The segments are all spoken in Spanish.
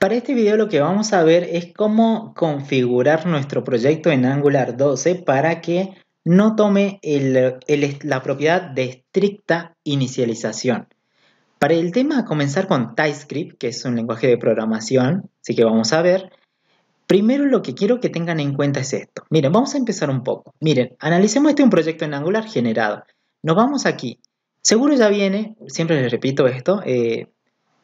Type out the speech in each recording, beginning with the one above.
Para este video lo que vamos a ver es cómo configurar nuestro proyecto en Angular 12 para que no tome la propiedad de estricta inicialización. Para el tema comenzar con TypeScript, que es un lenguaje de programación, así que vamos a ver. Primero lo que quiero que tengan en cuenta es esto. Miren, vamos a empezar un poco. Miren, analicemos este un proyecto en Angular generado. Nos vamos aquí. Seguro ya viene, siempre les repito esto, eh,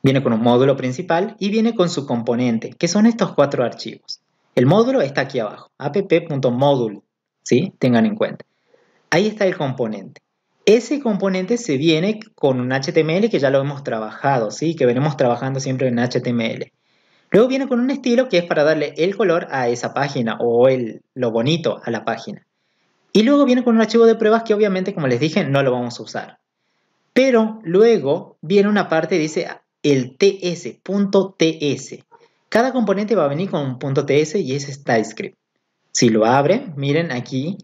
Viene con un módulo principal y viene con su componente, que son estos cuatro archivos. El módulo está aquí abajo, app.module, ¿sí? Tengan en cuenta. Ahí está el componente. Ese componente se viene con un HTML que ya lo hemos trabajado, ¿sí? Que veremos trabajando siempre en HTML. Luego viene con un estilo que es para darle el color a esa página o el, lo bonito a la página. Y luego viene con un archivo de pruebas que obviamente, como les dije, no lo vamos a usar. Pero luego viene una parte que dice el ts.ts Cada componente va a venir con un .ts y ese es TypeScript. Si lo abren, miren aquí,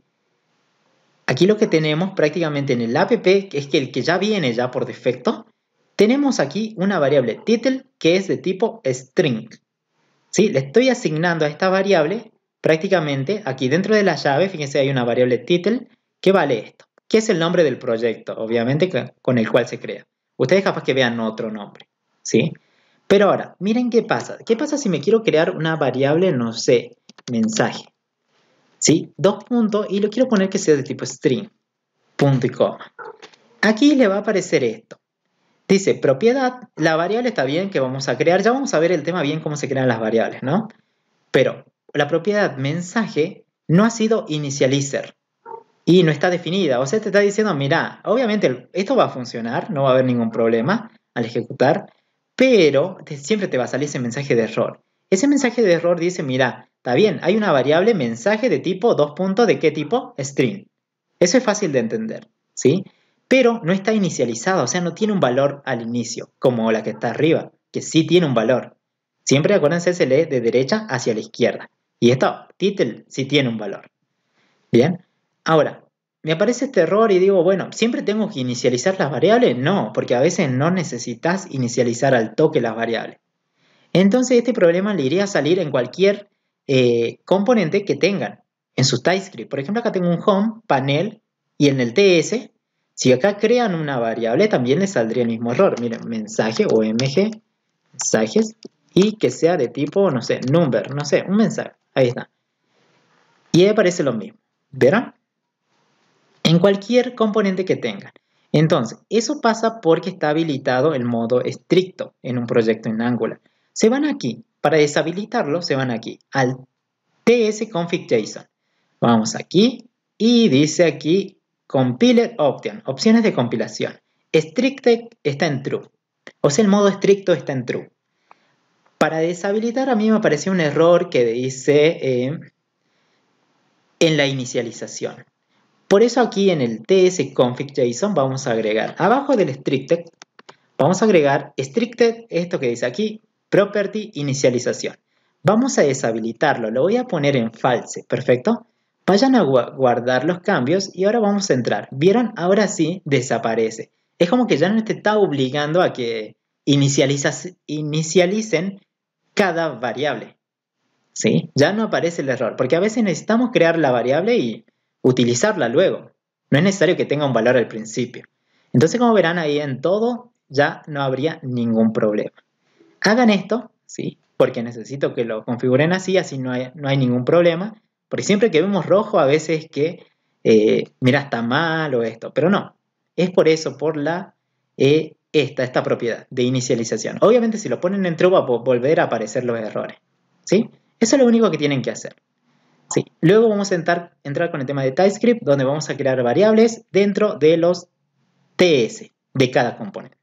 aquí lo que tenemos prácticamente en el app, que es que el que ya viene ya por defecto, tenemos aquí una variable title que es de tipo string. Si, Le estoy asignando a esta variable prácticamente aquí dentro de la llave, fíjense hay una variable title que vale esto, que es el nombre del proyecto, obviamente con el cual se crea. Ustedes capaz que vean otro nombre. ¿sí? Pero ahora, miren qué pasa. ¿Qué pasa si me quiero crear una variable, no sé, mensaje? Dos puntos y lo quiero poner que sea de tipo string, punto y coma. Aquí le va a aparecer esto. Dice, propiedad, la variable está bien que vamos a crear. Ya vamos a ver el tema bien cómo se crean las variables, ¿no? Pero la propiedad mensaje no ha sido inicializer y no está definida. O sea, te está diciendo, mira, obviamente esto va a funcionar, no va a haber ningún problema al ejecutar, pero siempre te va a salir ese mensaje de error. Ese mensaje de error dice, mira, está bien, hay una variable mensaje de tipo, dos puntos, ¿de qué tipo? String. Eso es fácil de entender, ¿sí? Pero no está inicializado, o sea, no tiene un valor al inicio, como la que está arriba, que sí tiene un valor. Siempre acuérdense, se lee de derecha hacia la izquierda. Y esto, title, sí tiene un valor. Bien, ahora, me aparece este error y digo, bueno, ¿siempre tengo que inicializar las variables? No, porque a veces no necesitas inicializar al toque las variables. Entonces este problema le iría a salir en cualquier eh, componente que tengan en su TypeScript. Por ejemplo, acá tengo un home, panel, y en el TS, si acá crean una variable, también le saldría el mismo error. Miren, mensaje o mensajes, y que sea de tipo, no sé, number, no sé, un mensaje. Ahí está. Y ahí aparece lo mismo. ¿Verán? en cualquier componente que tenga Entonces, eso pasa porque está habilitado el modo estricto en un proyecto en Angular. Se van aquí, para deshabilitarlo, se van aquí, al tsconfig.json. Vamos aquí y dice aquí compiler option, opciones de compilación. Strict está en true, o sea, el modo estricto está en true. Para deshabilitar a mí me apareció un error que dice eh, en la inicialización. Por eso aquí en el tsconfig.json vamos a agregar, abajo del stricted, vamos a agregar stricted, esto que dice aquí, property inicialización. Vamos a deshabilitarlo, lo voy a poner en false, ¿perfecto? Vayan a guardar los cambios y ahora vamos a entrar. ¿Vieron? Ahora sí desaparece. Es como que ya no te está obligando a que inicialicen cada variable. ¿Sí? Ya no aparece el error, porque a veces necesitamos crear la variable y utilizarla luego. No es necesario que tenga un valor al principio. Entonces, como verán ahí en todo, ya no habría ningún problema. Hagan esto, ¿sí? Porque necesito que lo configuren así, así no hay, no hay ningún problema. Porque siempre que vemos rojo, a veces que, eh, mira, está mal o esto. Pero no, es por eso, por la... Eh, esta, esta propiedad de inicialización. Obviamente si lo ponen en true va a volver a aparecer los errores. ¿sí? Eso es lo único que tienen que hacer. Luego vamos a entrar, entrar con el tema de TypeScript, donde vamos a crear variables dentro de los TS de cada componente.